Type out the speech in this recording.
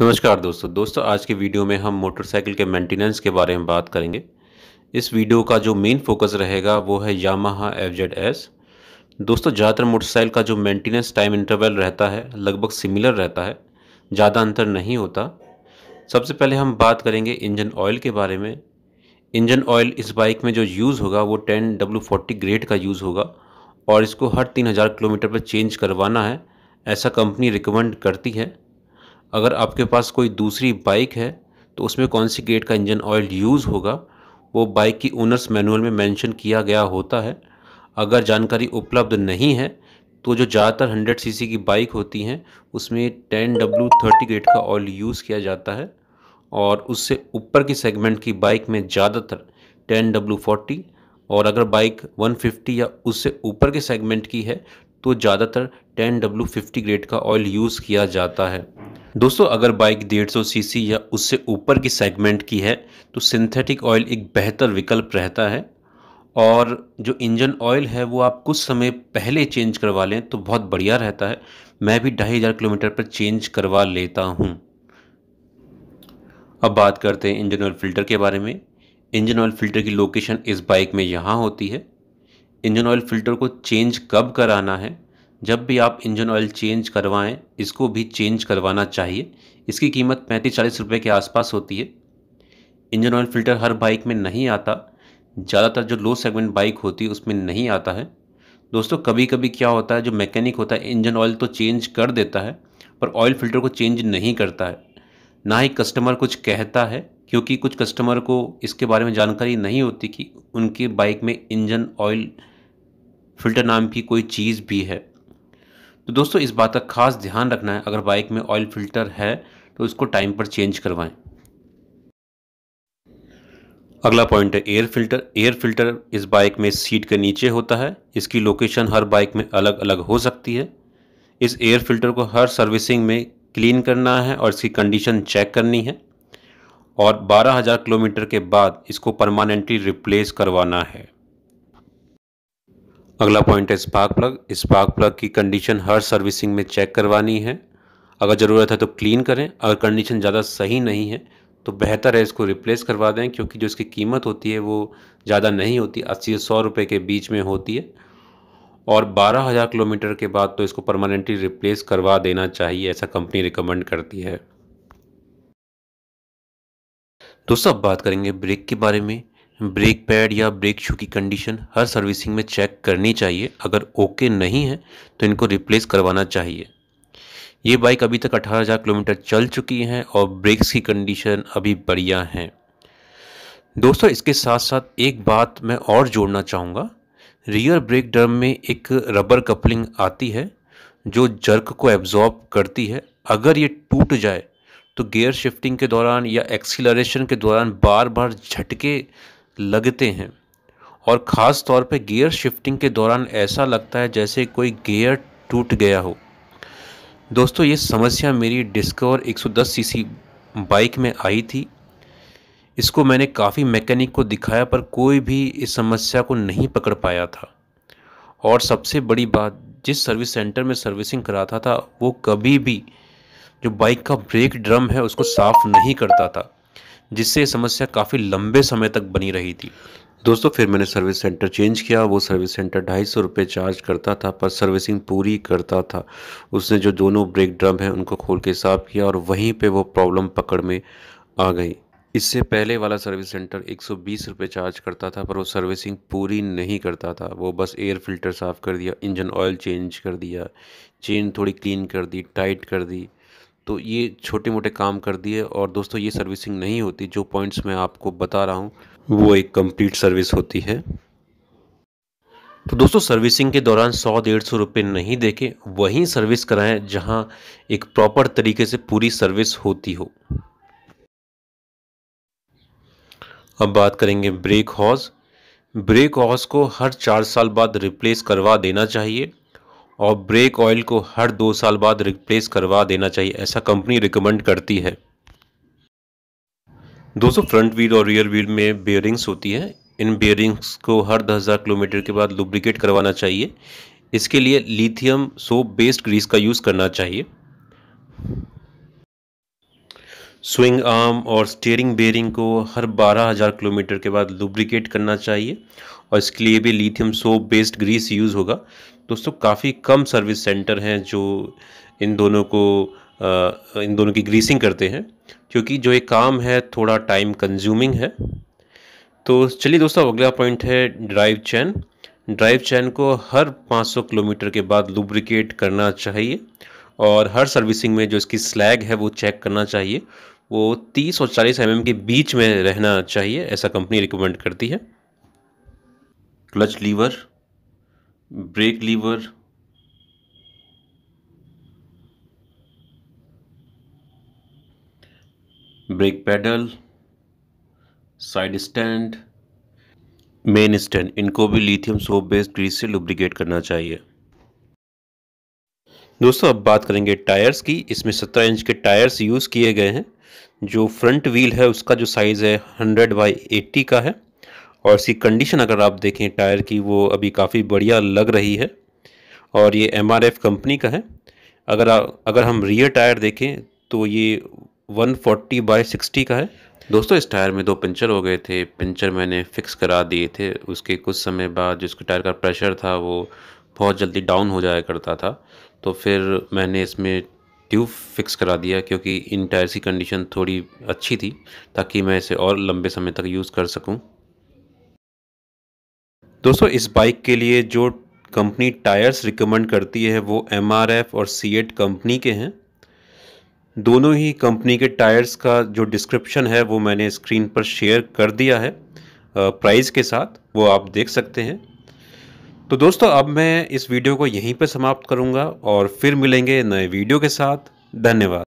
नमस्कार दोस्तों दोस्तों आज के वीडियो में हम मोटरसाइकिल के मेंटेनेंस के बारे में बात करेंगे इस वीडियो का जो मेन फोकस रहेगा वो है यामाहा एफ जेड एस दोस्तों ज़्यादातर मोटरसाइकिल का जो मेंटेनेंस टाइम इंटरवल रहता है लगभग सिमिलर रहता है ज़्यादा अंतर नहीं होता सबसे पहले हम बात करेंगे इंजन ऑयल के बारे में इंजन ऑयल इस बाइक में जो यूज़ होगा वो टेन डब्ल्यू फोर्टी ग्रेड का यूज़ होगा और इसको हर तीन हज़ार किलोमीटर पर चेंज करवाना है ऐसा कंपनी रिकमेंड करती है अगर आपके पास कोई दूसरी बाइक है तो उसमें कौन सी गेट का इंजन ऑयल यूज़ होगा वो बाइक की ओनर्स मैनुअल में मेंशन किया गया होता है अगर जानकारी उपलब्ध नहीं है तो जो ज़्यादातर हंड्रेड सीसी की बाइक होती हैं उसमें टेन डब्लू थर्टी गेट का ऑयल यूज़ किया जाता है और उससे ऊपर की सेगमेंट की बाइक में ज़्यादातर टेन डब्लू फोर्टी और अगर बाइक 150 या उससे ऊपर के सेगमेंट की है तो ज़्यादातर टेन डब्लू फिफ्टी ग्रेड का ऑयल यूज़ किया जाता है दोस्तों अगर बाइक 150 सीसी या उससे ऊपर की सेगमेंट की है तो सिंथेटिक ऑयल एक बेहतर विकल्प रहता है और जो इंजन ऑयल है वो आप कुछ समय पहले चेंज करवा लें तो बहुत बढ़िया रहता है मैं भी ढाई हज़ार किलोमीटर पर चेंज करवा लेता हूँ अब बात करते हैं इंजन ऑयल फ़िल्टर के बारे में इंजन ऑयल फ़िल्टर की लोकेशन इस बाइक में यहाँ होती है इंजन ऑयल फ़िल्टर को चेंज कब कराना है जब भी आप इंजन ऑयल चेंज करवाएं इसको भी चेंज करवाना चाहिए इसकी कीमत पैंतीस चालीस रुपये के आसपास होती है इंजन ऑयल फ़िल्टर हर बाइक में नहीं आता ज़्यादातर जो लो सेगमेंट बाइक होती है उसमें नहीं आता है दोस्तों कभी कभी क्या होता है जो मैकेनिक होता है इंजन ऑयल तो चेंज कर देता है पर ऑयल फ़िल्टर को चेंज नहीं करता है ना ही कस्टमर कुछ कहता है क्योंकि कुछ कस्टमर को इसके बारे में जानकारी नहीं होती कि उनकी बाइक में इंजन ऑयल फ़िल्टर नाम की कोई चीज़ भी है तो दोस्तों इस बात का खास ध्यान रखना है अगर बाइक में ऑयल फिल्टर है तो इसको टाइम पर चेंज करवाएं अगला पॉइंट है एयर फिल्टर एयर फिल्टर इस बाइक में सीट के नीचे होता है इसकी लोकेशन हर बाइक में अलग अलग हो सकती है इस एयर फिल्टर को हर सर्विसिंग में क्लीन करना है और इसकी कंडीशन चेक करनी है और 12000 किलोमीटर के बाद इसको परमानेंटली रिप्लेस करवाना है अगला पॉइंट है स्पार्क प्लग स्पार्क प्लग की कंडीशन हर सर्विसिंग में चेक करवानी है अगर ज़रूरत है तो क्लीन करें अगर कंडीशन ज़्यादा सही नहीं है तो बेहतर है इसको रिप्लेस करवा दें क्योंकि जो इसकी कीमत होती है वो ज़्यादा नहीं होती अस्सी सौ रुपये के बीच में होती है और बारह हज़ार किलोमीटर के बाद तो इसको परमानेंटली रिप्लेस करवा देना चाहिए ऐसा कंपनी रिकमेंड करती है दोस्तों अब बात करेंगे ब्रेक के बारे में ब्रेक पैड या ब्रेक शू की कंडीशन हर सर्विसिंग में चेक करनी चाहिए अगर ओके नहीं है तो इनको रिप्लेस करवाना चाहिए ये बाइक अभी तक 18,000 किलोमीटर चल चुकी है और ब्रेक्स की कंडीशन अभी बढ़िया हैं दोस्तों इसके साथ साथ एक बात मैं और जोड़ना चाहूँगा रियर ब्रेक ड्रम में एक रबर कपलिंग आती है जो जर्क को एब्जॉर्ब करती है अगर ये टूट जाए तो गियर शिफ्टिंग के दौरान या एक्सीलरेशन के दौरान बार बार झटके लगते हैं और ख़ास तौर पे गियर शिफ्टिंग के दौरान ऐसा लगता है जैसे कोई गियर टूट गया हो दोस्तों ये समस्या मेरी डिस्कवर 110 सीसी बाइक में आई थी इसको मैंने काफ़ी मैकेनिक को दिखाया पर कोई भी इस समस्या को नहीं पकड़ पाया था और सबसे बड़ी बात जिस सर्विस सेंटर में सर्विसिंग कराता था वो कभी भी जो बाइक का ब्रेक ड्रम है उसको साफ़ नहीं करता था जिससे ये समस्या काफ़ी लंबे समय तक बनी रही थी दोस्तों फिर मैंने सर्विस सेंटर चेंज किया वो सर्विस सेंटर ढाई सौ रुपये चार्ज करता था पर सर्विसिंग पूरी करता था उसने जो दोनों ब्रेक ड्रम हैं उनको खोल के साफ़ किया और वहीं पे वो प्रॉब्लम पकड़ में आ गई इससे पहले वाला सर्विस सेंटर बीस रुपये चार्ज करता था पर वो सर्विसिंग पूरी नहीं करता था वो बस एयर फिल्टर साफ़ कर दिया इंजन ऑयल चेंज कर दिया चेन थोड़ी क्लीन कर दी टाइट कर दी तो ये छोटे मोटे काम कर दिए और दोस्तों ये सर्विसिंग नहीं होती जो पॉइंट्स मैं आपको बता रहा हूँ वो एक कंप्लीट सर्विस होती है तो दोस्तों सर्विसिंग के दौरान सौ डेढ़ सौ रुपये नहीं देखें वहीं सर्विस कराएं जहाँ एक प्रॉपर तरीके से पूरी सर्विस होती हो अब बात करेंगे ब्रेक हॉज ब्रेक हॉज को हर चार साल बाद रिप्लेस करवा देना चाहिए और ब्रेक ऑयल को हर दो साल बाद रिप्लेस करवा देना चाहिए ऐसा कंपनी रिकमेंड करती है दोस्तों फ्रंट व्हील और रियर व्हील में बेयरिंग्स होती है इन बेयरिंग्स को हर 10,000 किलोमीटर के बाद लुब्रिकेट करवाना चाहिए इसके लिए लिथियम सोप बेस्ड ग्रीस का यूज़ करना चाहिए स्विंग आर्म और स्टीयरिंग बेयरिंग को हर 12,000 किलोमीटर के बाद लुब्रिकेट करना चाहिए और इसके लिए भी lithium soap based grease use होगा दोस्तों काफ़ी कम सर्विस सेंटर हैं जो इन दोनों को आ, इन दोनों की ग्रीसिंग करते हैं क्योंकि जो ये काम है थोड़ा टाइम कंज्यूमिंग है तो चलिए दोस्तों अगला पॉइंट है ड्राइव चैन ड्राइव चैन को हर 500 किलोमीटर के बाद लुब्रिकेट करना चाहिए और हर सर्विसिंग में जो इसकी स्लैग है वो चेक करना चाहिए वो 30 और 40 एम mm के बीच में रहना चाहिए ऐसा कंपनी रिकमेंड करती है clutch lever brake lever brake pedal side stand main stand इनको भी लिथियम सोप बेस्ड ग्रीस से लुब्रिकेट करना चाहिए दोस्तों अब बात करेंगे टायर्स की इसमें 17 इंच के टायर्स यूज़ किए गए हैं जो फ्रंट व्हील है उसका जो साइज़ है 100 बाई 80 का है और इसकी कंडीशन अगर आप देखें टायर की वो अभी काफ़ी बढ़िया लग रही है और ये एम कंपनी का है अगर आ, अगर हम रियर टायर देखें तो ये 140 फोर्टी बाई सिक्सटी का है दोस्तों इस टायर में दो पंचर हो गए थे पंचर मैंने फ़िक्स करा दिए थे उसके कुछ समय बाद जिसके टायर का प्रेशर था वो बहुत जल्दी डाउन हो जाया करता था तो फिर मैंने इसमें ट्यूब फिक्स करा दिया क्योंकि इन टायर की कंडीशन थोड़ी अच्छी थी ताकि मैं इसे और लंबे समय तक यूज़ कर सकूँ दोस्तों इस बाइक के लिए जो कंपनी टायर्स रिकमेंड करती है वो एम और सी कंपनी के हैं दोनों ही कंपनी के टायर्स का जो डिस्क्रिप्शन है वो मैंने स्क्रीन पर शेयर कर दिया है प्राइस के साथ वो आप देख सकते हैं तो दोस्तों अब मैं इस वीडियो को यहीं पर समाप्त करूँगा और फिर मिलेंगे नए वीडियो के साथ धन्यवाद